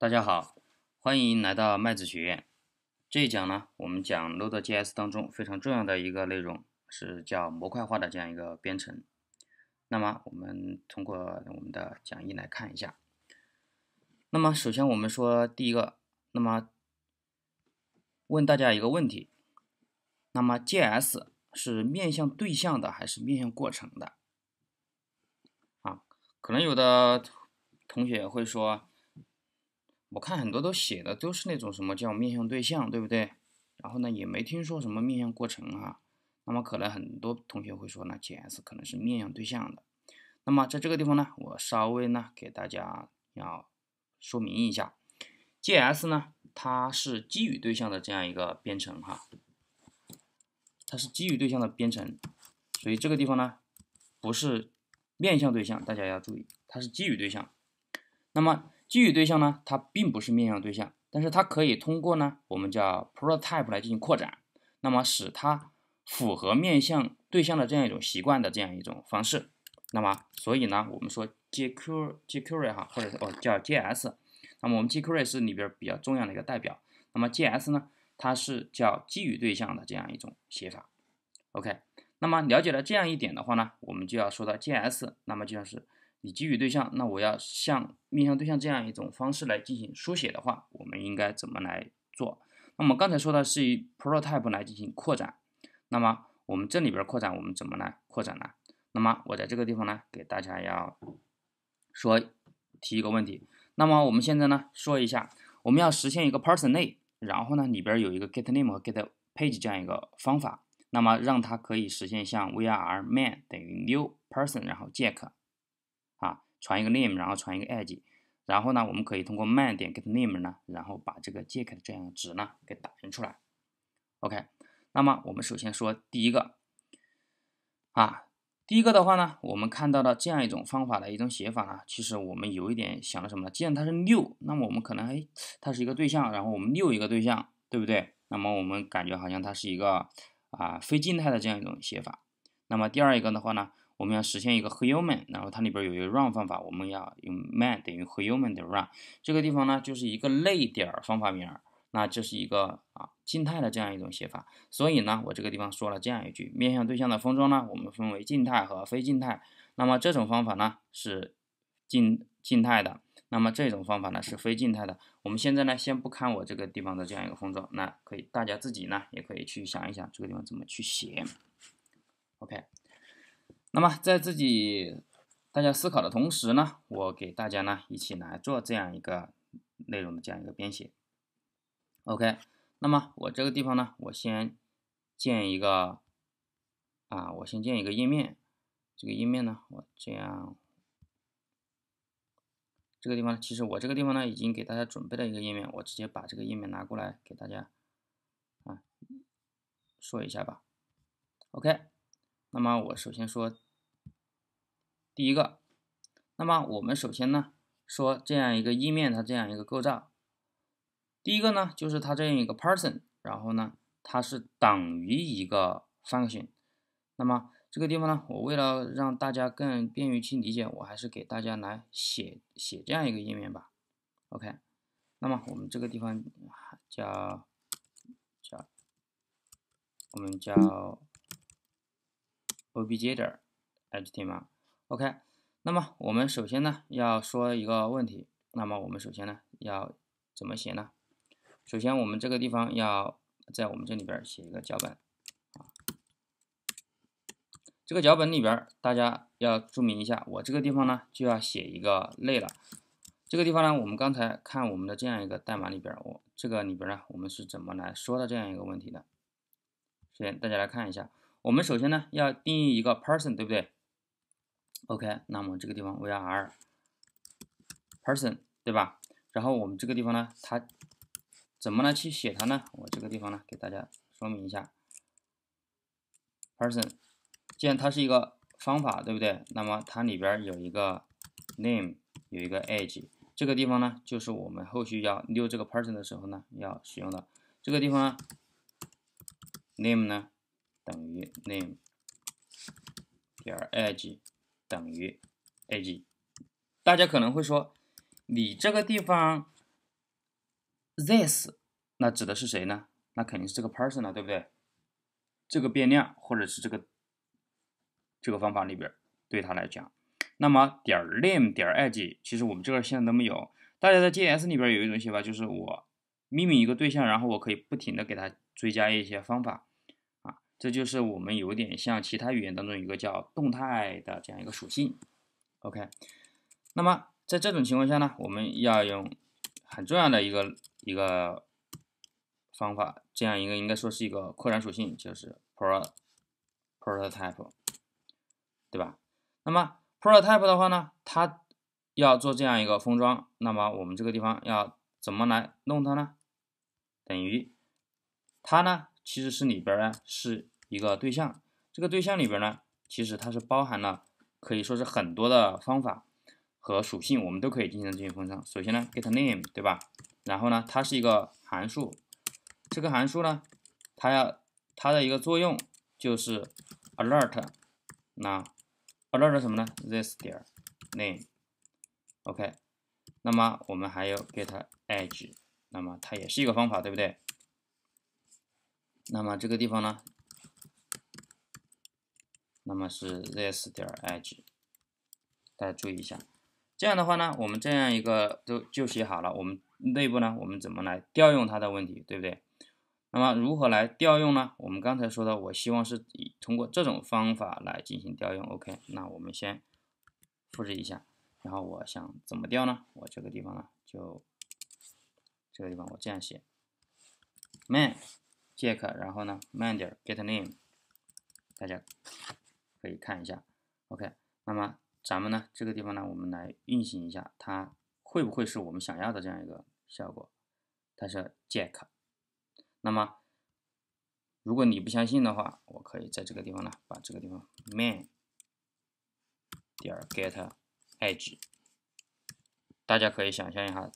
大家好，欢迎来到麦子学院。这一讲呢，我们讲 Node.js 当中非常重要的一个内容是叫模块化的这样一个编程。那么，我们通过我们的讲义来看一下。那么，首先我们说第一个，那么问大家一个问题：那么，JS 是面向对象的还是面向过程的？啊，可能有的同学会说。我看很多都写的都是那种什么叫面向对象，对不对？然后呢，也没听说什么面向过程啊。那么可能很多同学会说，呢 JS 可能是面向对象的。那么在这个地方呢，我稍微呢给大家要说明一下，JS 呢它是基于对象的这样一个编程哈，它是基于对象的编程，所以这个地方呢不是面向对象，大家要注意，它是基于对象。那么。基于对象呢，它并不是面向对象，但是它可以通过呢，我们叫 prototype 来进行扩展，那么使它符合面向对象的这样一种习惯的这样一种方式。那么，所以呢，我们说 JQ JQry 哈，或者是哦叫 JS，那么我们 JQry 是里边比较重要的一个代表。那么 JS 呢，它是叫基于对象的这样一种写法。OK，那么了解了这样一点的话呢，我们就要说到 JS，那么就像是。你给予对象，那我要像面向对象这样一种方式来进行书写的话，我们应该怎么来做？那么刚才说的是以 prototype 来进行扩展，那么我们这里边扩展我们怎么来扩展呢？那么我在这个地方呢，给大家要说提一个问题。那么我们现在呢说一下，我们要实现一个 person name，然后呢里边有一个 get name 和 get page 这样一个方法，那么让它可以实现像 var man 等于 new person，然后杰克。传一个 name，然后传一个 edge，然后呢，我们可以通过慢点 get name 呢，然后把这个 Jack 的这样值呢给打印出来。OK，那么我们首先说第一个，啊，第一个的话呢，我们看到的这样一种方法的一种写法呢，其实我们有一点想了什么呢？既然它是六，那么我们可能哎，它是一个对象，然后我们六一个对象，对不对？那么我们感觉好像它是一个啊非静态的这样一种写法。那么第二一个的话呢？我们要实现一个 Human，然后它里边有一个 run 方法，我们要用 man 等于 Human 的 run。这个地方呢，就是一个类点儿方法名，那这是一个啊静态的这样一种写法。所以呢，我这个地方说了这样一句：面向对象的封装呢，我们分为静态和非静态。那么这种方法呢是静静态的，那么这种方法呢是非静态的。我们现在呢，先不看我这个地方的这样一个封装，那可以大家自己呢也可以去想一想这个地方怎么去写。OK。那么，在自己大家思考的同时呢，我给大家呢一起来做这样一个内容的这样一个编写。OK，那么我这个地方呢，我先建一个啊，我先建一个页面。这个页面呢，我这样，这个地方其实我这个地方呢已经给大家准备了一个页面，我直接把这个页面拿过来给大家啊说一下吧。OK。那么我首先说，第一个，那么我们首先呢说这样一个页面它这样一个构造，第一个呢就是它这样一个 person，然后呢它是等于一个 function，那么这个地方呢，我为了让大家更便于去理解，我还是给大家来写写这样一个页面吧。OK，那么我们这个地方叫叫我们叫。O B 节点，H T M。l OK，那么我们首先呢要说一个问题，那么我们首先呢要怎么写呢？首先我们这个地方要在我们这里边写一个脚本，啊，这个脚本里边大家要注明一下，我这个地方呢就要写一个类了。这个地方呢，我们刚才看我们的这样一个代码里边，我这个里边呢，我们是怎么来说的这样一个问题的？首先大家来看一下。我们首先呢要定义一个 person，对不对？OK，那么这个地方 v a r person，对吧？然后我们这个地方呢，它怎么来去写它呢？我这个地方呢给大家说明一下，person 既然它是一个方法，对不对？那么它里边有一个 name，有一个 age，这个地方呢就是我们后续要 new 这个 person 的时候呢要使用的。这个地方 name 呢？等于 name .age 等于 age。大家可能会说，你这个地方 this 那指的是谁呢？那肯定是这个 person 了，对不对？这个变量或者是这个这个方法里边，对它来讲，那么点 .name .age 其实我们这个现在都没有。大家在 JS 里边有一种写法，就是我命名一个对象，然后我可以不停的给它追加一些方法。这就是我们有点像其他语言当中一个叫动态的这样一个属性，OK。那么在这种情况下呢，我们要用很重要的一个一个方法，这样一个应该说是一个扩展属性，就是 pro prototype，对吧？那么 prototype 的话呢，它要做这样一个封装，那么我们这个地方要怎么来弄它呢？等于它呢，其实是里边呢是。一个对象，这个对象里边呢，其实它是包含了，可以说是很多的方法和属性，我们都可以进行进行封装。首先呢，get name，对吧？然后呢，它是一个函数，这个函数呢，它要它的一个作用就是 alert，那 alert 什么呢？this 点 name，OK。那么我们还有 get edge，那么它也是一个方法，对不对？那么这个地方呢？那么是 this. 点 d g e 大家注意一下。这样的话呢，我们这样一个就就写好了。我们内部呢，我们怎么来调用它的问题，对不对？那么如何来调用呢？我们刚才说的，我希望是以通过这种方法来进行调用。OK，那我们先复制一下，然后我想怎么调呢？我这个地方呢，就这个地方我这样写 m a n j a c k 然后呢 m a n 点 get name，大家。可以看一下，OK，那么咱们呢，这个地方呢，我们来运行一下，它会不会是我们想要的这样一个效果？它是 Jack，那么如果你不相信的话，我可以在这个地方呢，把这个地方 main 点儿 get edge，大家可以想象一下，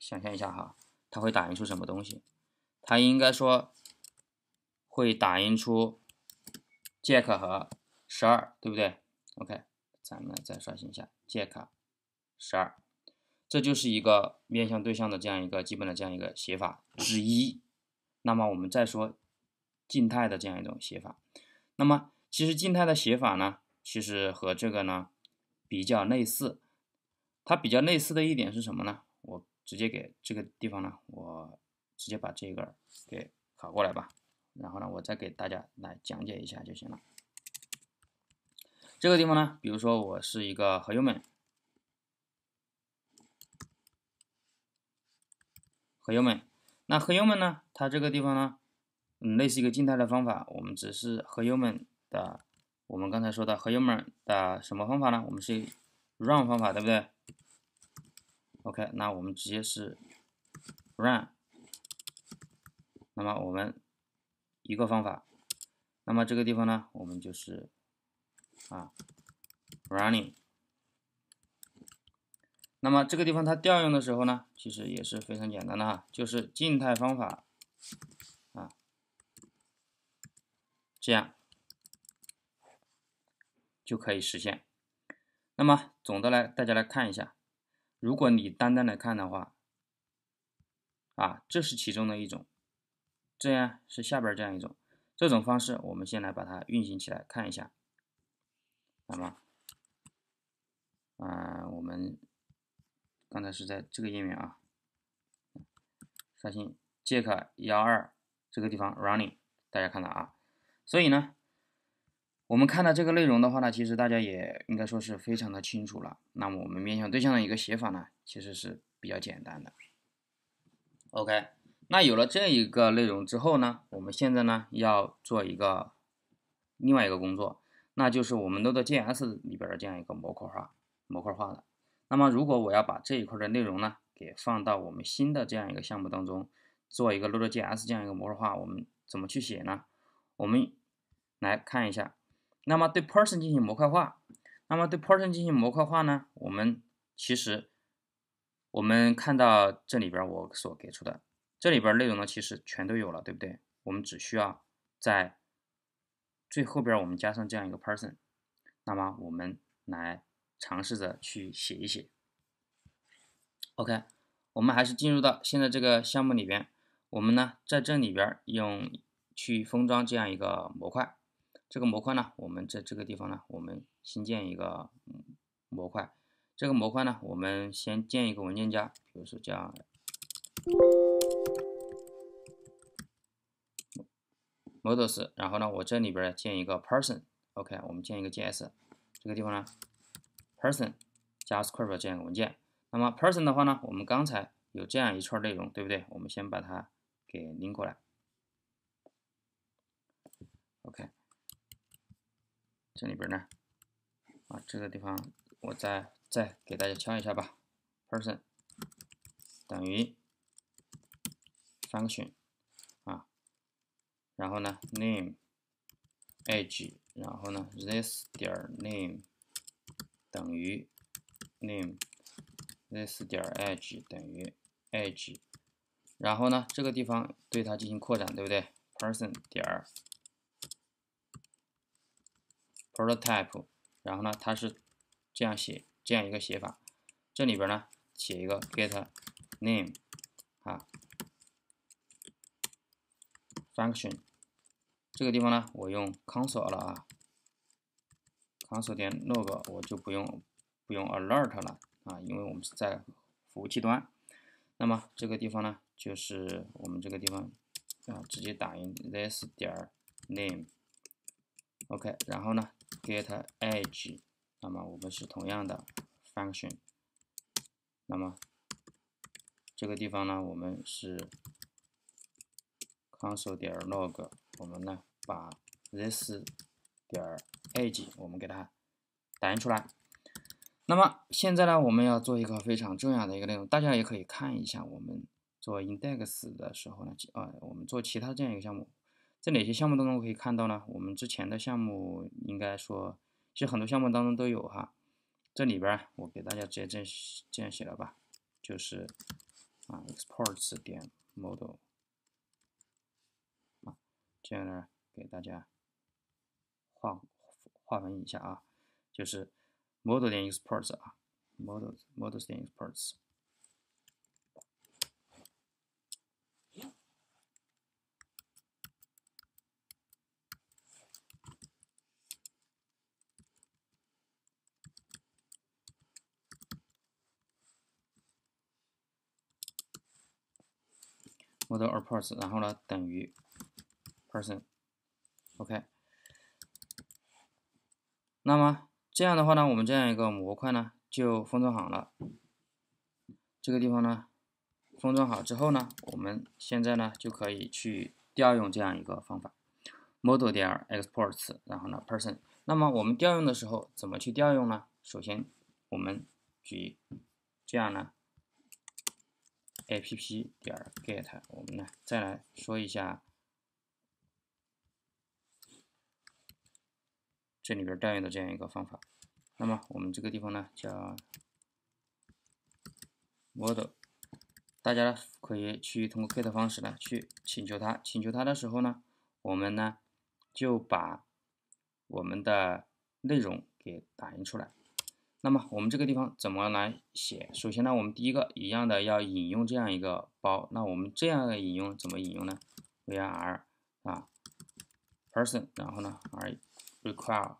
想象一下哈，它会打印出什么东西？它应该说会打印出 Jack 和。十二对不对？OK，咱们再刷新一下借卡，十二，这就是一个面向对象的这样一个基本的这样一个写法之一。那么我们再说静态的这样一种写法。那么其实静态的写法呢，其实和这个呢比较类似。它比较类似的一点是什么呢？我直接给这个地方呢，我直接把这个给拷过来吧。然后呢，我再给大家来讲解一下就行了。这个地方呢，比如说我是一个核油们。核油们，那核油们呢，它这个地方呢，嗯，类似一个静态的方法，我们只是核油们的，我们刚才说的核油们的什么方法呢？我们是 run 方法，对不对？OK，那我们直接是 run，那么我们一个方法，那么这个地方呢，我们就是。啊，running，那么这个地方它调用的时候呢，其实也是非常简单的哈，就是静态方法啊，这样就可以实现。那么总的来，大家来看一下，如果你单单来看的话，啊，这是其中的一种，这样是下边这样一种这种方式，我们先来把它运行起来看一下。那么，嗯，我们刚才是在这个页面啊，刷新 Jack 幺二这个地方 Running，大家看到啊，所以呢，我们看到这个内容的话呢，其实大家也应该说是非常的清楚了。那么我们面向对象的一个写法呢，其实是比较简单的。OK，那有了这一个内容之后呢，我们现在呢要做一个另外一个工作。那就是我们 Node.js 里边的这样一个模块化，模块化的。那么，如果我要把这一块的内容呢，给放到我们新的这样一个项目当中，做一个 Node.js 这样一个模块化，我们怎么去写呢？我们来看一下。那么对 Person 进行模块化，那么对 Person 进行模块化呢？我们其实，我们看到这里边我所给出的这里边内容呢，其实全都有了，对不对？我们只需要在最后边我们加上这样一个 person，那么我们来尝试着去写一写。OK，我们还是进入到现在这个项目里边，我们呢在这里边用去封装这样一个模块。这个模块呢，我们在这个地方呢，我们新建一个模块。这个模块呢，我们先建一个文件夹，比如说叫。Models，然后呢，我这里边建一个 Person，OK，我们建一个 JS，这个地方呢，Person 加 s c p t 这样一个文件。那么 Person 的话呢，我们刚才有这样一串内容，对不对？我们先把它给拎过来。OK，这里边呢，啊，这个地方我再再给大家敲一下吧。Person 等于 function。然后呢，name，edge，然后呢，this 点 name 等于 name，this 点 edge 等于 edge，然后呢，这个地方对它进行扩展，对不对？person 点 prototype，然后呢，它是这样写这样一个写法，这里边呢写一个 get name 啊，function。这个地方呢，我用 console 了啊，console 点 log，我就不用不用 alert 了啊，因为我们是在服务器端。那么这个地方呢，就是我们这个地方啊，直接打印 this 点 name，OK。然后呢，getEdge，那么我们是同样的 function。那么这个地方呢，我们是 console 点 log。我们呢，把 this 点 edge 我们给它打印出来。那么现在呢，我们要做一个非常重要的一个内容，大家也可以看一下，我们做 index 的时候呢，啊，我们做其他这样一个项目，在哪些项目当中可以看到呢？我们之前的项目应该说，其实很多项目当中都有哈。这里边我给大家直接这样这样写了吧，就是啊，exports 点 model。这样呢，给大家划划分一下啊，就是 model. exports 啊，models models. exports model. exports，然后呢等于。person，OK，那么这样的话呢，我们这样一个模块呢就封装好了。这个地方呢，封装好之后呢，我们现在呢就可以去调用这样一个方法：model 点 exports，然后呢 person。那么我们调用的时候怎么去调用呢？首先我们举这样呢，app 点 get，我们呢再来说一下。这里边调用的这样一个方法，那么我们这个地方呢叫 model，大家可以去通过 get 方式呢去请求它。请求它的时候呢，我们呢就把我们的内容给打印出来。那么我们这个地方怎么来写？首先呢，我们第一个一样的要引用这样一个包。那我们这样的引用怎么引用呢？var 啊 person，然后呢 R require，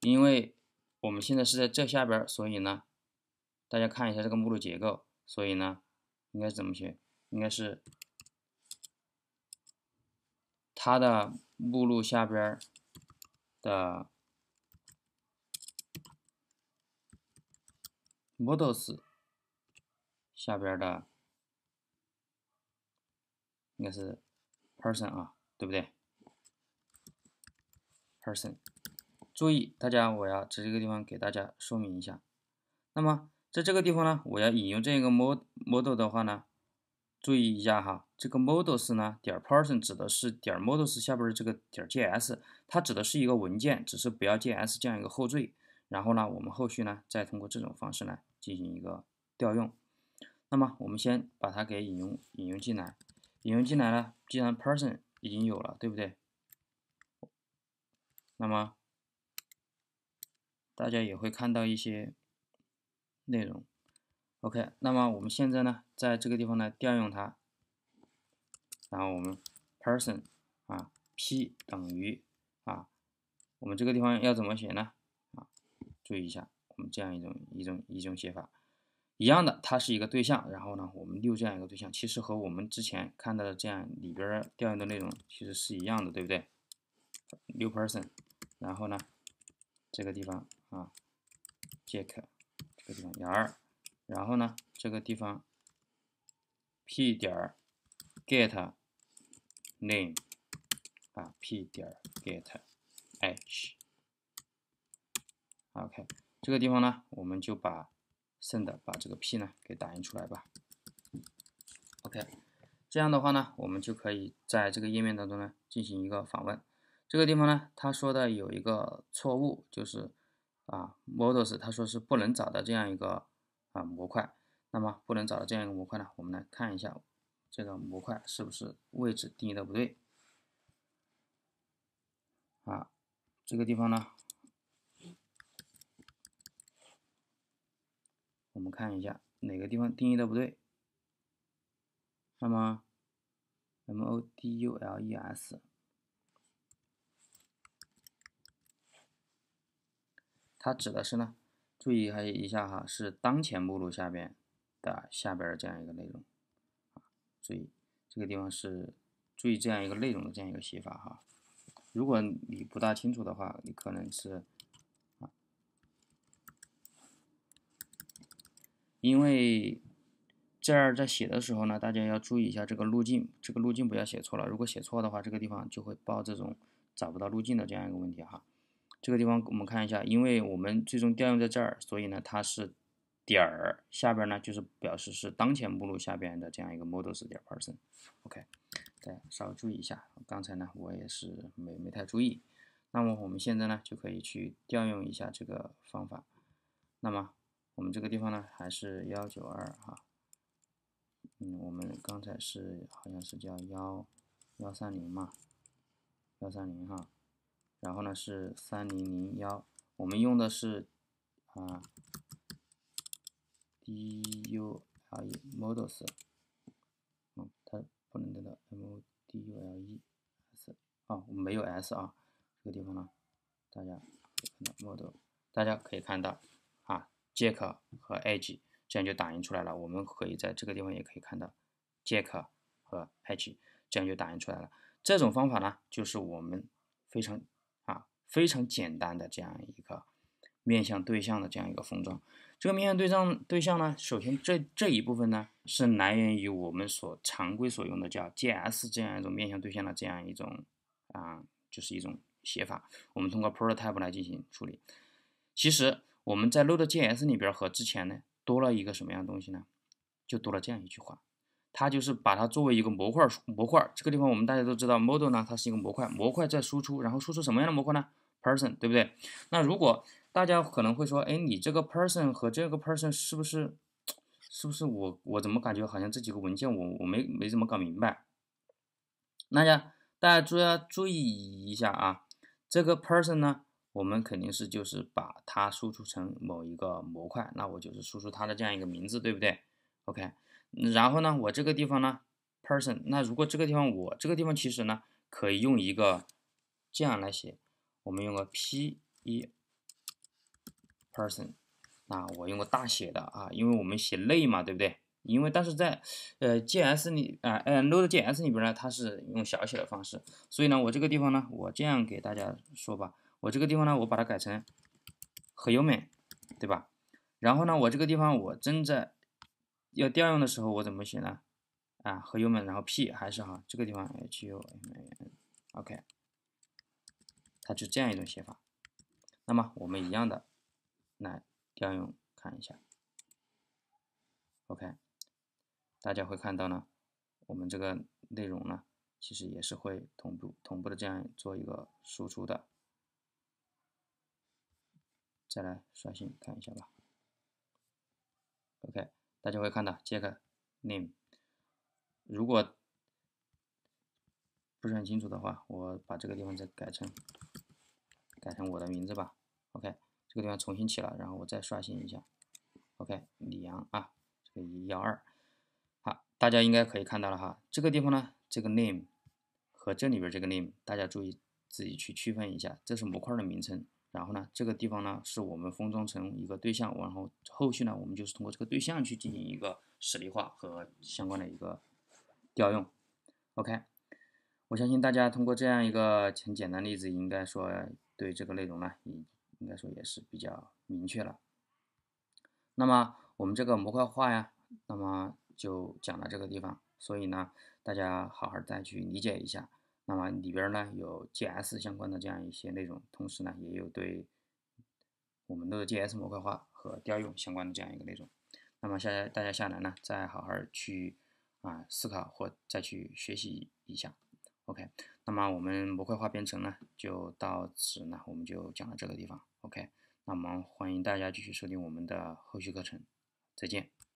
因为我们现在是在这下边，所以呢，大家看一下这个目录结构，所以呢，应该怎么写？应该是它的目录下边的 models 下边的，应该是 person 啊，对不对？person，注意，大家，我要在这个地方给大家说明一下。那么，在这个地方呢，我要引用这个 model 的话呢，注意一下哈，这个 models 呢点 person 指的是点 models 下边的这个点 js，它指的是一个文件，只是不要 js 这样一个后缀。然后呢，我们后续呢再通过这种方式呢进行一个调用。那么，我们先把它给引用引用进来，引用进来呢，既然 person 已经有了，对不对？那么大家也会看到一些内容。OK，那么我们现在呢，在这个地方呢调用它，然后我们 person 啊，p 等于啊，我们这个地方要怎么写呢？啊，注意一下，我们这样一种一种一种写法，一样的，它是一个对象，然后呢，我们 new 这样一个对象，其实和我们之前看到的这样里边调用的内容其实是一样的，对不对？new person。然后呢，这个地方啊，Jack，这个地方 r，然后呢，这个地方，P 点儿，get name，啊，P 点儿，get h。OK，这个地方呢，我们就把 send 把这个 P 呢给打印出来吧。OK，这样的话呢，我们就可以在这个页面当中呢进行一个访问。这个地方呢，他说的有一个错误，就是啊，models 他说是不能找的这样一个啊模块。那么不能找的这样一个模块呢，我们来看一下这个模块是不是位置定义的不对。啊，这个地方呢，我们看一下哪个地方定义的不对。那么，modules。它指的是呢，注意有一下哈，是当前目录下边的下边的这样一个内容。注意这个地方是注意这样一个内容的这样一个写法哈。如果你不大清楚的话，你可能是啊，因为这儿在写的时候呢，大家要注意一下这个路径，这个路径不要写错了。如果写错的话，这个地方就会报这种找不到路径的这样一个问题哈。这个地方我们看一下，因为我们最终调用在这儿，所以呢，它是点儿下边呢就是表示是当前目录下边的这样一个 models 点 person。OK，大家稍微注意一下，刚才呢我也是没没太注意。那么我们现在呢就可以去调用一下这个方法。那么我们这个地方呢还是幺九二哈，嗯，我们刚才是好像是叫幺幺三零嘛，幺三零哈。然后呢是三零零幺，我们用的是啊，d u l e models，嗯，它不能得到 m o d u l e s 啊，我们没有 s 啊，这个地方呢，大家看到 model，大家可以看到啊，Jack 和 Edge，这样就打印出来了。我们可以在这个地方也可以看到 Jack 和 Edge，这样就打印出来了。这种方法呢，就是我们非常。非常简单的这样一个面向对象的这样一个封装，这个面向对象对象呢，首先这这一部分呢是来源于我们所常规所用的叫 JS 这样一种面向对象的这样一种啊，就是一种写法。我们通过 prototype 来进行处理。其实我们在 Node.js 里边和之前呢多了一个什么样的东西呢？就多了这样一句话，它就是把它作为一个模块模块。这个地方我们大家都知道，model 呢它是一个模块，模块在输出，然后输出什么样的模块呢？person 对不对？那如果大家可能会说，哎，你这个 person 和这个 person 是不是，是不是我我怎么感觉好像这几个文件我我没没怎么搞明白？那家大家注要注意一下啊，这个 person 呢，我们肯定是就是把它输出成某一个模块，那我就是输出它的这样一个名字，对不对？OK，然后呢，我这个地方呢，person，那如果这个地方我这个地方其实呢可以用一个这样来写。我们用个 P 一 person 啊，我用个大写的啊，因为我们写类嘛，对不对？因为但是在呃 G S 里啊，Node G S 里边呢，它是用小写的方式。所以呢，我这个地方呢，我这样给大家说吧，我这个地方呢，我把它改成和 U M，对吧？然后呢，我这个地方我正在要调用的时候，我怎么写呢？啊，和 U M，然后 P 还是哈，这个地方 H U M N，OK。它就这样一种写法，那么我们一样的来调用看一下，OK，大家会看到呢，我们这个内容呢，其实也是会同步同步的这样做一个输出的，再来刷新看一下吧，OK，大家会看到这个 name，如果不是很清楚的话，我把这个地方再改成改成我的名字吧。OK，这个地方重新起了，然后我再刷新一下。OK，李阳啊，这个幺二。好，大家应该可以看到了哈，这个地方呢，这个 name 和这里边这个 name，大家注意自己去区分一下，这是模块的名称。然后呢，这个地方呢，是我们封装成一个对象，然后后续呢，我们就是通过这个对象去进行一个实例化和相关的一个调用。OK。我相信大家通过这样一个很简单例子，应该说对这个内容呢，应应该说也是比较明确了。那么我们这个模块化呀，那么就讲到这个地方，所以呢，大家好好再去理解一下。那么里边呢有 G S 相关的这样一些内容，同时呢也有对我们的 G S 模块化和调用相关的这样一个内容。那么下来大家下来呢，再好好去啊思考或再去学习一下。OK，那么我们模块化编程呢，就到此呢，我们就讲到这个地方。OK，那么欢迎大家继续收听我们的后续课程，再见。